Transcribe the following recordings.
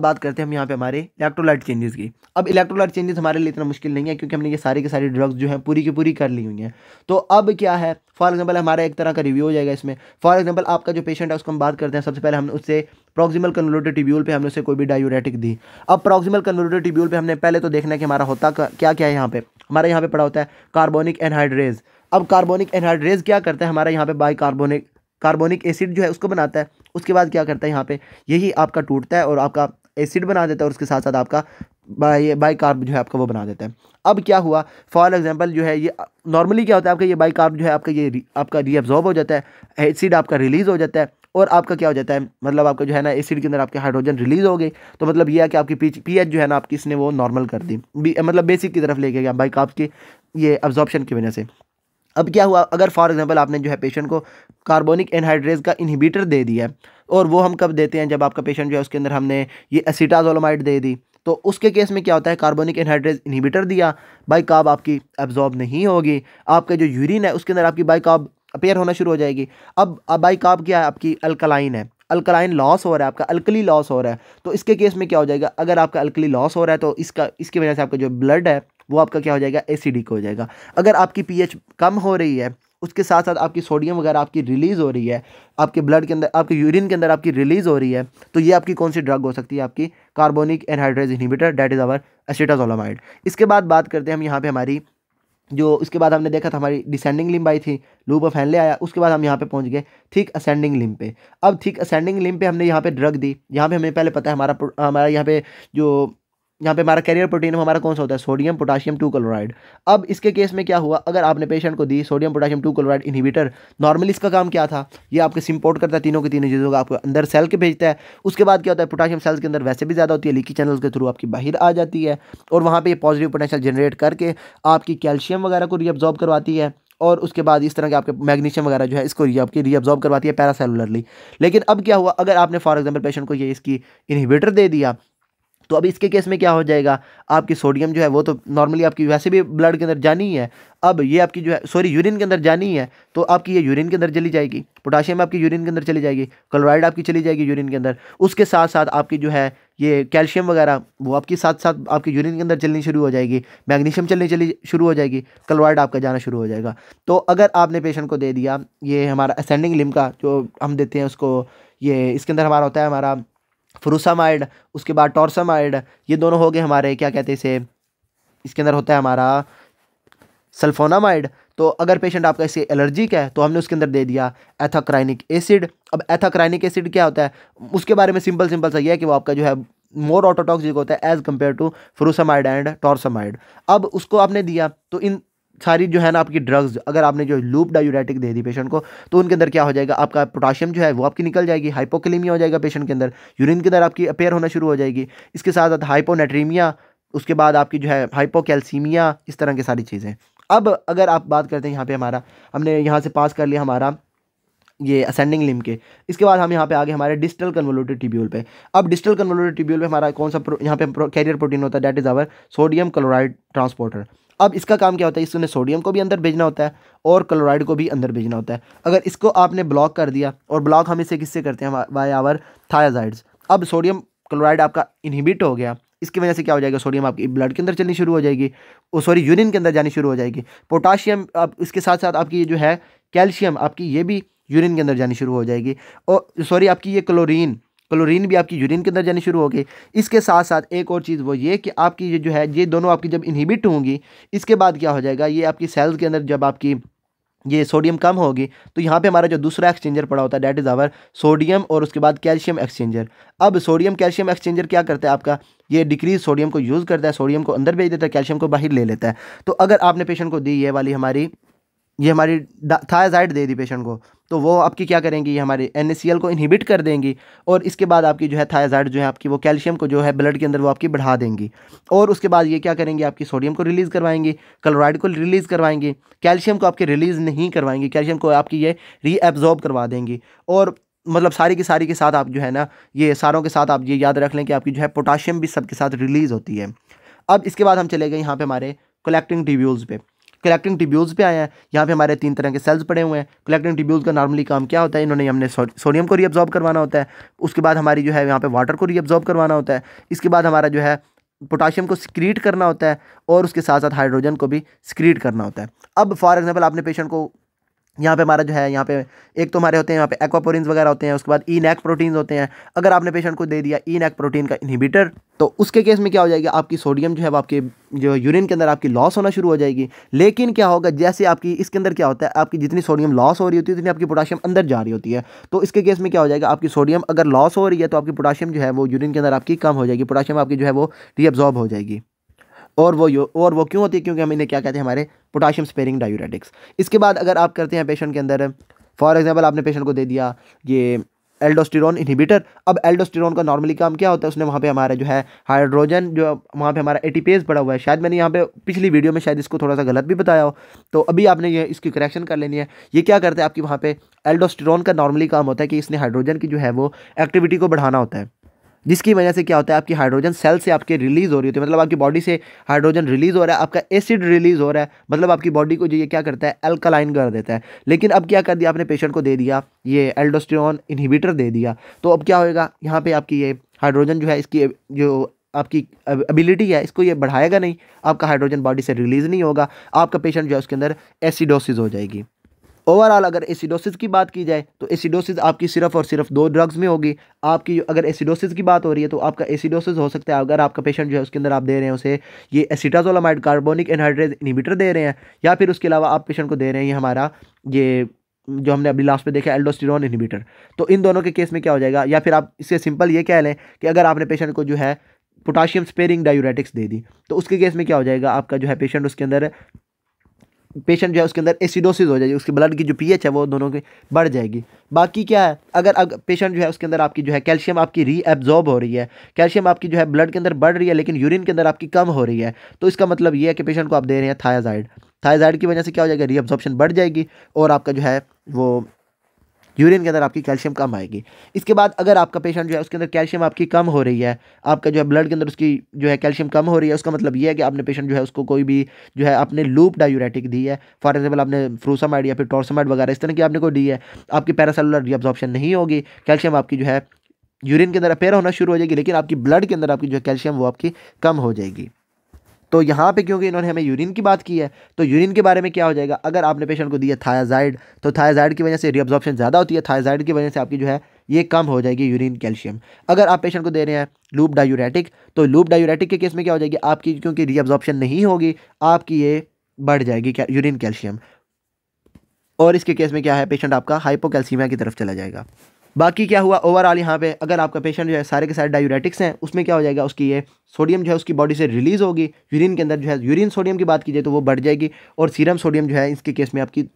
बात करते हैं हम यहाँ पे हमारे इलेक्ट्रोलाइट चेंजेस की अब इलेक्ट्रोलाइट चेंजेस हमारे लिए इतना मुश्किल नहीं है क्योंकि हमने ये सारे के सारे ड्रग्स जो हैं पूरी की पूरी कर ली हुई हैं तो अब क्या है फॉर एग्जाम्पल हमारा एक तरह का रिव्यू हो जाएगा इसमें फॉर एग्जाम्पल आपका जो पेशेंट है उसको हम बात करते हैं सबसे पहले हम उससे प्रोक्सिमल कन्वर्टेड ट्यूब्यूल पर हमने उसे कोई भी डायूरेटिक दी अब प्रोक्सिमल कन्वर्टेड ट्यूब्यूल पर हमने पहले तो देखना है कि हमारा होता क्या क्या है यहाँ पर हमारा यहाँ पे पड़ा होता है कार्बोनिक एनहाइड्रेज अब कार्बोनिक एनहाइड्रेज क्या करता है हमारा यहाँ पे बाई कार्बोनिक कार्बोनिक एसिड जो है उसको बनाता है उसके बाद क्या करता है यहाँ पे यही आपका टूटता है और आपका एसिड बना देता है और उसके साथ साथ आपका बाई बाई कार्ब जो है आपका वो बना देता है अब क्या हुआ फॉर एग्जांपल जो है ये नॉर्मली क्या होता है आपका ये बाई कार्ब जो है आपका ये आपका रीअब्जॉर्ब हो जाता है एसिड आपका रिलीज़ हो जाता है और आपका क्या हो जाता है मतलब आपका जो है ना एसिड के अंदर आपके हाइड्रोजन रिलीज़ हो गई तो मतलब ये है कि आपकी पी एच जो है ना आपकी इसने वो नॉर्मल कर दी मतलब बेसिक की तरफ लेके गया बाई कार्ब के ये अब्जॉर्बशन की वजह से अब क्या हुआ अगर फॉर एग्जांपल आपने जो है पेशेंट को कार्बोनिक एनहाइड्रेज का इनहिबिटर दे दिया और वो हम कब देते हैं जब आपका पेशेंट जो है उसके अंदर हमने ये एसिटाजोलोमाइड दे दी तो उसके केस में क्या होता है कार्बोनिक एनहाइड्रेज इनहिबिटर दिया बाइकाब आपकी एब्जॉर्ब नहीं होगी आपका जो यूरिन है उसके अंदर आपकी बाइकाब अपेयर होना शुरू हो जाएगी अब अब बाइकाब क्या है आपकी अल्कलाइन है अल्कलाइन लॉस हो रहा है आपका अल्कली लॉस हो रहा है तो इसके केस में क्या हो जाएगा अगर आपका अल्कली लॉस हो रहा है तो इसका इसकी वजह से आपका जो ब्लड है वो आपका क्या हो जाएगा एसिडिक हो जाएगा अगर आपकी पीएच कम हो रही है उसके साथ साथ आपकी सोडियम वगैरह आपकी रिलीज़ हो रही है आपके ब्लड के अंदर आपके यूरिन के अंदर आपकी रिलीज़ हो रही है तो ये आपकी कौन सी ड्रग हो सकती है आपकी carbonic anhydrase inhibitor that is our acetazolamide इसके बाद बात करते हैं हम यहाँ पर हमारी जो उसके बाद हमने देखा था हमारी डिसेंडिंग लिम्ब आई थी लूप ऑफ हैंडले आया उसके बाद हम यहाँ पे पहुँच गए थिक असेंडिंग लिम पे अब थिक असेंडिंग लिम्ब पे हमने यहाँ पे ड्रग दी यहाँ पे हमें पहले पता है हमारा हमारा यहाँ पे जो यहाँ पे हमारा कैरियर प्रोटीन हमारा कौन सा होता है सोडियम पोटाशियम टू क्लोराइड अब इसके केस में क्या हुआ अगर आपने पेशेंट को दी sodium potassium two chloride inhibitor normally इसका काम क्या था ये आपके सिम्पोर्ट करता है तीनों की तीनों चीज़ों को आपको अंदर सेल के भेजता है उसके बाद क्या होता है पोटाशियम सेल्स के अंदर वैसे भी ज़्यादा होती है लीकी चैनल के थ्रू आपकी बाहर आ जाती है और वहाँ पर ये पॉजिटिव पोटेंशियल जनरेट करके आपकी कैल्शियम वगैरह को रीअब्जॉर्ब करवाती है और उसके बाद इस तरह के आपके मैग्नीशियम वगैरह जो है इसको आपकी रीअब्जॉर्ब करवाती है पैरासेलुलरली लेकिन अब क्या हुआ अगर आपने फॉर एग्जाम्पल पेशेंट को ये इसकी इनहिबिटर दे दिया तो अब इसके केस में क्या हो जाएगा आपकी सोडियम जो है वो तो नॉर्मली आपकी वैसे भी ब्लड के अंदर जानी है अब ये आपकी जो है सॉरी यूरिन के अंदर जानी है तो आपकी ये यूरिन के अंदर चली जाएगी पोटाशियम आपकी यूरिन के अंदर चली जाएगी क्लोराइड आपकी चली जाएगी यूरिन के अंदर उसके साथ साथ आपकी जो है ये कैल्शियम वगैरह वो आपके साथ साथ आपके यूरिन के अंदर चलनी शुरू हो जाएगी मैग्नीशियम चलनी चली शुरू हो जाएगी क्लोराइड आपका जाना शुरू हो जाएगा तो अगर आपने पेशेंट को दे दिया ये हमारा असेंडिंग लिम का जो हम देते हैं उसको ये इसके अंदर हमारा होता है हमारा फ्रूसामाइड उसके बाद टॉर्सामाइड ये दोनों हो गए हमारे क्या कहते हैं इसे इसके अंदर होता है हमारा सल्फोनामाइड तो अगर पेशेंट आपका इसे एलर्जिक है तो हमने उसके अंदर दे दिया एथाक्राइनिक एसिड अब एथाक्राइनिक एसिड क्या होता है उसके बारे में सिंपल सिंपल सा यह है कि वो आपका जो है मोर ऑटोटॉक्सिक होता है as compared to furosemide and torsemide अब उसको आपने दिया तो इन सारी जो है ना आपकी ड्रग्स अगर आपने जो लूप डायूरेटिक दे दी पेशेंट को तो उनके अंदर क्या हो जाएगा आपका पोटाशियम जो है वो आपकी निकल जाएगी हाइपोकलीमिया हो जाएगा पेशेंट के अंदर यूरिन के अंदर आपकी अपेयर होना शुरू हो जाएगी इसके साथ साथ हाइपोनेट्रीमिया उसके बाद आपकी जो है हाइपोकैल्सीमिया इस तरह की सारी चीज़ें अब अगर आप बात करते हैं यहाँ पे हमारा हमने यहाँ से पास कर लिया हमारा ये असेंडिंग लिम के इसके बाद हम यहाँ पे आगे हमारे डिजिटल कन्वोलूटेड ट्यूब्यूल पे अब डिजिटल कन्वोलूटेड ट्यूब्यूल पे हमारा कौन सा प्रो, यहाँ पे कैरियर प्रोटीन होता है that is our sodium chloride transporter अब इसका काम क्या होता है इसने सोडियम को भी अंदर भेजना होता है और क्लोराइड को भी अंदर भेजना होता है अगर इसको आपने ब्लॉक कर दिया और ब्लॉक हम इसे किससे करते हैं बाय आवर थायाजाइड्स अब सोडियम क्लोराइड आपका इनहिबिट हो गया इसकी वजह से क्या हो जाएगा सोडियम आपकी ब्लड के अंदर चलनी शुरू हो जाएगी वो सॉरी यूरिन के अंदर जानी शुरू हो जाएगी पोटाशियम आप इसके साथ साथ आपकी जो है कैल्शियम आपकी ये भी यूरिन के अंदर जानी शुरू हो जाएगी और सॉरी आपकी ये क्लोरीन क्लोरीन भी आपकी यूरिन के अंदर जानी शुरू हो गई इसके साथ साथ एक और चीज़ वो ये कि आपकी ये जो है ये दोनों आपकी जब इनहिबिट होंगी इसके बाद क्या हो जाएगा ये आपकी सेल्स के अंदर जब आपकी ये सोडियम कम होगी तो यहाँ पे हमारा जो दूसरा एक्सचेंजर पड़ा होता है डैट इज़ आवर सोडियम और उसके बाद कैल्शियम एक्सचेंजर अब सोडियम कैल्शियम एक्सचेंजर क्या करता है आपका ये डिक्रीज सोडियम को यूज़ करता है सोडियम को अंदर भेज देता है कैल्शियम को बाहर ले लेता है तो अगर आपने पेशेंट को दी ये वाली हमारी ये हमारी थायजाइड दे दी पेशेंट को तो वो आपकी क्या करेंगी ये हमारे एन को इनहिबिट कर देंगी और इसके बाद आपकी जो है थायजाइड जो है आपकी वो कैल्शियम को जो है ब्लड के अंदर वो आपकी बढ़ा देंगी और उसके बाद ये क्या करेंगी आपकी सोडियम को रिलीज़ करवाएंगी क्लोराइड को रिलीज़ करवाएंगी कैल्शियम को आपके रिलीज़ नहीं करवाएंगी कैल्शियम को आपकी ये रीएब्जॉर्ब करवा देंगी और मतलब सारी की सारी के साथ आप जो है ना ये सारों के साथ आप ये याद रख लें कि आपकी जो है पोटाशियम भी सबके साथ रिलीज़ होती है अब इसके बाद हम चले गए यहाँ पर हमारे कलेक्टिंग ट्यूब्यूल्स पर कलेक्टिंग टिब्यूल्स पे आया है यहाँ पे हमारे तीन तरह के सेल्स पड़े हुए हैं कलेक्टिंग टिब्यूल्स का नॉर्मली काम क्या होता है इन्होंने हमने सोडियम को रीअब्जॉर्ब करवाना होता है उसके बाद हमारी जो है यहाँ पर वाटर को रीअब्जॉर्ब करवाना होता है इसके बाद हमारा जो है पोटाशियम को सिक्रीट करना होता है और उसके साथ साथ हाइड्रोजन को भी सिक्रीट करना होता है अब फॉर एग्जांपल आपने पेशेंट को यहाँ पे हमारा जो है यहाँ पे एक तो हमारे होते हैं यहाँ पे एक्वापोरिन्स वगैरह होते हैं उसके बाद ई नैक प्रोटीन्स होते हैं अगर आपने पेशेंट को दे दिया ई नैक प्रोटीन का इनहिबिटर तो उसके केस में क्या हो जाएगा आपकी सोडियम जो है आपके जो यूरिन के अंदर आपकी लॉस होना शुरू हो जाएगी लेकिन क्या होगा जैसे आपकी इसके अंदर क्या होता है आपकी जितनी सोडियम लॉस हो रही होती है उतनी आपकी पोटाशियम अंदर जा रही होती है तो इसके केस में क्या हो जाएगा आपकी सोडियम अगर लॉस हो रही है तो आपकी पोटाशियम जो है वो यूरिन के अंदर आपकी कम हो जाएगी पोटाशियम आपकी जो है वो रीअब्जॉर्ब हो जाएगी और वो यो और वो क्यों होती है क्योंकि हम इन्हें क्या कहते हैं हमारे पोटाशियम स्पेरिंग डायूरेटिक्स इसके बाद अगर आप करते हैं पेशेंट के अंदर फॉर एग्जाम्पल आपने पेशेंट को दे दिया ये एल्डोस्टिरॉन इनहिबिटर अब एल्डोस्टिरन का नॉर्मली काम क्या होता है उसने वहाँ पे हमारा जो है हाइड्रोजन जो वहाँ पे हमारा एटीपीएस पड़ा हुआ है शायद मैंने यहाँ पे पिछली वीडियो में शायद इसको थोड़ा सा गलत भी बताया हो तो अभी आपने ये इसकी करेक्शन कर लेनी है ये क्या करते हैं आपकी वहाँ पर एल्डोस्टिरन का नॉर्मली काम होता है कि इसने हाइड्रोजन की जो है वो एक्टिविटी को बढ़ाना होता है जिसकी वजह से क्या होता है आपकी हाइड्रोजन सेल से आपके रिलीज़ हो रही होती है मतलब आपकी बॉडी से हाइड्रोजन रिलीज़ हो रहा है आपका एसिड रिलीज़ हो रहा है मतलब आपकी बॉडी को जो ये क्या करता है एल्कलाइन कर देता है लेकिन अब क्या कर दिया आपने पेशेंट को दे दिया ये एल्डोस्टेरॉन इनहिबिटर दे दिया तो अब क्या होएगा यहाँ पर आपकी ये हाइड्रोजन जो है इसकी जो आपकी एबिलिटी है इसको ये बढ़ाएगा नहीं आपका हाइड्रोजन बॉडी से रिलीज़ नहीं होगा आपका पेशेंट जो है उसके अंदर एसिडोसिस हो जाएगी ओवरऑल अगर एसिडोसिस की बात की जाए तो एसिडोसिस आपकी सिर्फ और सिर्फ दो ड्रग्स में होगी आपकी अगर एसिडोसिस की बात हो रही है तो आपका एसिडोसिस हो सकता है अगर आपका पेशेंट जो है उसके अंदर आप दे रहे हैं उसे ये एसिटाजोलामाइड कार्बोनिक एनहाइड्रेज इनिबिटर दे रहे हैं या फिर उसके अलावा आप पेशेंट को दे रहे हैं ये हमारा ये जो हमने अभी लास्ट में देखा एल्डोस्टिरोन इनिबिटर तो इन दोनों के केस में क्या हो जाएगा या फिर आप इससे सिंपल ये कह लें कि अगर आपने पेशेंट को जो है पोटाशियम स्पेयरिंग डायूरेटिक्स दे दी तो उसके केस में क्या हो जाएगा आपका जो है पेशेंट उसके अंदर पेशेंट जो है उसके अंदर एसिडोसिस हो जाएगी उसके ब्लड की जो पीएच है वो दोनों की बढ़ जाएगी बाकी क्या है अगर अग, पेशेंट जो है उसके अंदर आपकी जो है कैल्शियम आपकी एब्जॉर्ब हो रही है कैल्शियम आपकी जो है ब्लड के अंदर बढ़ रही है लेकिन यूरिन के अंदर आपकी कम हो रही है तो इसका मतलब ये है कि पेशेंट को आप दे रहे हैं थायाजाइड थायाजाइड की वजह से क्या हो जाएगा रीअब्जॉर्प्शन बढ़ जाएगी और आपका जो है वो यूरिन के अंदर आपकी कैल्शियम कम आएगी इसके बाद अगर आपका पेशेंट जो है उसके अंदर कैल्शियम आपकी कम हो रही है आपका जो है ब्लड के अंदर उसकी जो है कैल्शियम कम हो रही है उसका मतलब ये है कि आपने पेशेंट जो है उसको कोई भी जो है आपने लूप डायूरेटिक दी है फॉर एग्जाम्पल आपने फ्रूसामाइड या फिर टोरसामाइड वगैरह इस तरह की आपने कोई दी है आपकी पैरासेलुलर रिअब्जॉर्प्शन नहीं होगी कैल्शियम आपकी जो है यूरिन के अंदर अपेयर होना शुरू हो जाएगी लेकिन आपकी ब्लड के अंदर आपकी जो है कैल्शियम वो आपकी कम हो जाएगी तो यहाँ पे क्योंकि इन्होंने हमें यूरिन की बात की है तो यूरिन के बारे में क्या हो जाएगा अगर आपने पेशेंट को दिया थायाजाइड तो थायाजाइड की वजह से रिब्जॉर्प्शन ज़्यादा होती है थायाजाइड की वजह से आपकी जो है ये कम हो जाएगी यूरिन कैल्शियम अगर आप पेशेंट को दे रहे हैं लूप डायूरेटिक तो लूप डायूरेटिक के केस में क्या हो जाएगी आपकी क्योंकि रीअब्जॉर्प्शन नहीं होगी आपकी ये बढ़ जाएगी क्या यूरिन कैल्शियम और इसके केस में क्या है पेशेंट आपका हाइपोकैल्सीमिया की तरफ चला जाएगा बाकी क्या हुआ ओवरऑल यहाँ पे अगर आपका पेशेंट जो है सारे के सारे डायूरेटिक्स हैं उसमें क्या हो जाएगा उसकी ये सोडियम जो है उसकी बॉडी से रिलीज़ होगी यूरिन के अंदर जो है यूरिन सोडियम की बात की जाए तो वो बढ़ जाएगी और सीरम सोडियम जो है इसके केस में आपकी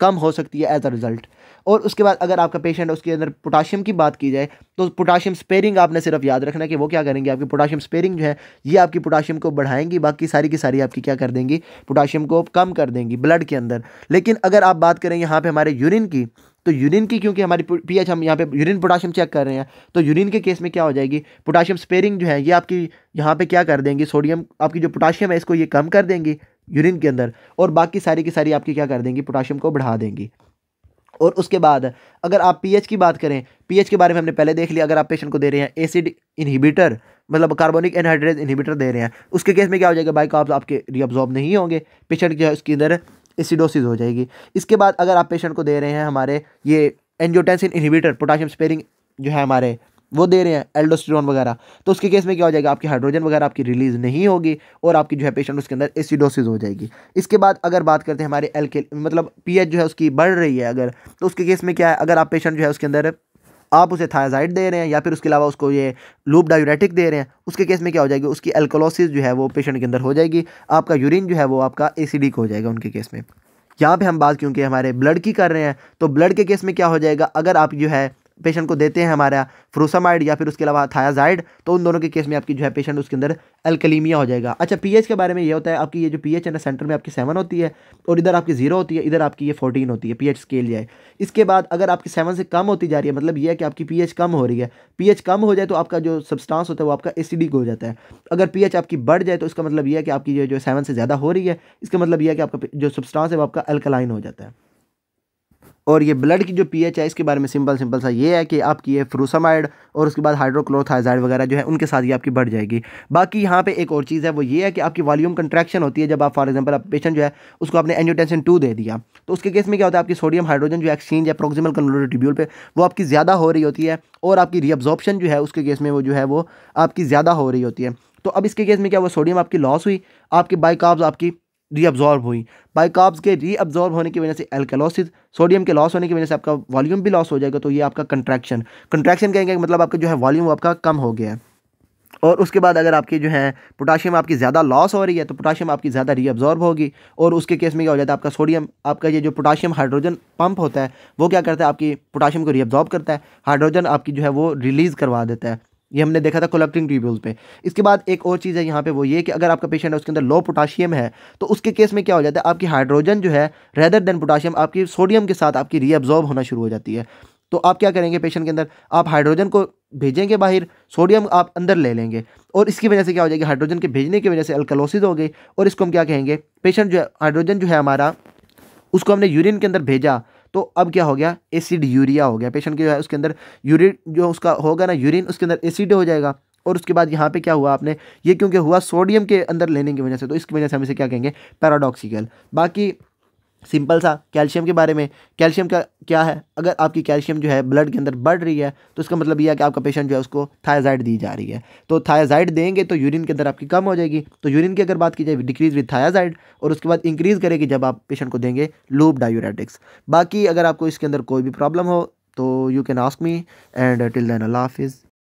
कम हो सकती है एज अ रिज़ल्ट और उसके बाद अगर आपका पेशेंट उसके अंदर पोटाशियम की बात की जाए तो पोटाशियम स्पेयरिंग आपने सिर्फ याद रखना कि वो क्या करेंगे आपकी पोटाशियम स्पेयरिंग जो है ये आपकी पोटाशियम को बढ़ाएंगी बाकी सारी की सारी आपकी क्या कर देंगी पोटाशियम को कम कर देंगी ब्लड के अंदर लेकिन अगर आप बात करें यहाँ पर हमारे यूरिन की तो यूरिन की क्योंकि हमारी पीएच हम यहाँ पे यूरिन पोटाशियम चेक कर रहे हैं तो यूरिन के केस में क्या हो जाएगी पोटाशियम स्पेयरिंग जो है ये आपकी यहाँ पे क्या कर देंगी सोडियम आपकी जो पोटाशियम है इसको ये कम कर देंगी यूरिन के अंदर और बाकी सारी की सारी आपकी क्या कर देंगी पोटाशियम को बढ़ा देंगी और उसके बाद अगर आप पीएच की बात करें पीएच के बारे में हमने पहले देख लिया अगर आप पेशेंट को दे रहे हैं एसिड इनहिबिटर मतलब कार्बोनिक एनहाइड्रेट इनहिबिटर दे रहे हैं उसके केस में क्या हो जाएगा बाइक आपके रीअब्जॉर्ब नहीं होंगे पेशेंट जो है उसके अंदर एसिडोसिस हो जाएगी इसके बाद अगर आप पेशेंट को दे रहे हैं हमारे ये एनजियोटेंसिन इनहिबिटर पोटाशियम स्पेरिंग जो है हमारे वो दे रहे हैं एल्डोस्टेरोन वगैरह तो उसके केस में क्या हो जाएगा आपकी हाइड्रोजन वगैरह आपकी रिलीज नहीं होगी और आपकी जो है पेशेंट उसके अंदर एसिडोसिस हो जाएगी इसके बाद अगर बात करते हैं हमारे एल्केल मतलब पीएच जो है उसकी बढ़ रही है अगर तो उसके केस में क्या है अगर आप पेशेंट जो है उसके अंदर आप उसे थायराइड दे रहे हैं या फिर उसके अलावा उसको ये लूप डायूरेटिक दे रहे हैं उसके केस में क्या हो जाएगी उसकी एल्कोलोसिस जो है वो पेशेंट के अंदर हो जाएगी आपका यूरिन जो है वो आपका एसिडिक हो जाएगा उनके केस में यहाँ पे हम बात क्योंकि हमारे ब्लड की कर रहे हैं तो ब्लड के केस में क्या हो जाएगा अगर आप जो है पेशेंट को देते हैं हमारा फ्रोसामाइड या फिर उसके अलावा थायाजाइड तो उन दोनों के केस में आपकी जो है पेशेंट उसके अंदर अल्कलीमिया हो जाएगा अच्छा पीएच के बारे में ये होता है आपकी ये जो पीएच है ना सेंटर में आपकी सेवन होती है और इधर आपकी जीरो होती है इधर आपकी ये फोर्टीन होती है पी स्केल जाए इसके बाद अगर आपकी सेवन से कम होती जा रही है मतलब यह है कि आपकी पी कम हो रही है पी कम हो जाए तो आपका जो सब्सटांस होता है वो आपका एसिडिक हो जाता है अगर पी आपकी बढ़ जाए तो इसका मतलब यह है कि आपकी जो सेवन से ज़्यादा हो रही है इसका मतलब यह है कि आपका जो सब्सटांस है वो आपका अल्कलाइन हो जाता है और ये ब्लड की जो पीएच है इसके बारे में सिंपल सिंपल सा ये है कि आपकी ये फ्रूसामाइड और उसके बाद हाइड्रोक्लोथाइजाइड वगैरह जो है उनके साथ ही आपकी बढ़ जाएगी बाकी यहाँ पे एक और चीज़ है वो ये है कि आपकी वॉल्यूम कंट्रैक्शन होती है जब आप फॉर एग्जांपल आप पेशेंट जो है उसको आपने एनजोटेंशन टू दे दिया तो उसके केस में क्या होता है आपकी सोडियम हाइड्रोजन जो एक्सचेंज है प्रोक्सिमल कन्वर्टर टिब्यूल पर वो आपकी ज़्यादा हो रही होती है और आपकी रीअब्जॉर्प्शन जो है उसके केस में वो जो है वो आपकी ज़्यादा हो रही होती है तो अब इसके केस में क्या वो सोडियम आपकी लॉस हुई आपके बाइकाब्स आपकी रीअब्जॉर्ब हुई बाई कार्ब्स के रीअब्जॉर्ब होने की वजह से एल्केलोसिस सोडियम के लॉस होने की वजह से आपका वॉल्यूम भी लॉस हो जाएगा तो ये आपका कंट्रैक्शन कंट्रैक्शन कहेंगे मतलब आपका जो है वॉल्यूम आपका कम हो गया है और उसके बाद अगर आपकी जो है पोटाशियम आपकी ज़्यादा लॉस हो रही है तो पोटाशियम आपकी ज़्यादा रीअब्जॉर्ब होगी और उसके केस में क्या हो जाता है आपका सोडियम आपका ये जो पोटाशियम हाइड्रोजन पंप होता है वो क्या करता है आपकी पोटाशियम को रीअब्जॉर्ब करता है हाइड्रोजन आपकी जो है वो रिलीज़ करवा देता है ये हमने देखा था कोलेक्टिंग ट्यूब्यूल पे इसके बाद एक और चीज़ है यहाँ पे वो ये कि अगर आपका पेशेंट है उसके अंदर लो पोटाशियम है तो उसके केस में क्या हो जाता है आपकी हाइड्रोजन जो है रेदर देन पोटाशियम आपकी सोडियम के साथ आपकी रीअब्जॉर्ब होना शुरू हो जाती है तो आप क्या करेंगे पेशेंट के अंदर आप हाइड्रोजन को भेजेंगे बाहर सोडियम आप अंदर ले लेंगे और इसकी वजह से क्या हो जाएगी हाइड्रोजन के भेजने की वजह से अल्कलोसिस हो गई और इसको हम क्या कहेंगे पेशेंट जो है हाइड्रोजन जो है हमारा उसको हमने यूरिन के अंदर भेजा तो अब क्या हो गया एसिड यूरिया हो गया पेशेंट के जो है उसके अंदर यूरिन जो उसका होगा ना यूरिन उसके अंदर एसिड हो जाएगा और उसके बाद यहाँ पे क्या हुआ आपने ये क्योंकि हुआ सोडियम के अंदर लेने की वजह से तो इसकी वजह से हम इसे क्या कहेंगे पैराडॉक्सिकल बाकी सिंपल सा कैल्शियम के बारे में कैल्शियम का क्या है अगर आपकी कैल्शियम जो है ब्लड के अंदर बढ़ रही है तो इसका मतलब यह है कि आपका पेशेंट जो है उसको थायजाइड दी जा रही है तो थायजाइड देंगे तो यूरिन के अंदर आपकी कम हो जाएगी तो यूरिन की अगर बात की जाए डिक्रीज विद थायजाइड और उसके बाद इंक्रीज़ करेगी जब आप पेशेंट को देंगे लूप डायूरेटिक्स बाकी अगर आपको इसके अंदर कोई भी प्रॉब्लम हो तो you can ask me and till then अल्लाह हाफिज़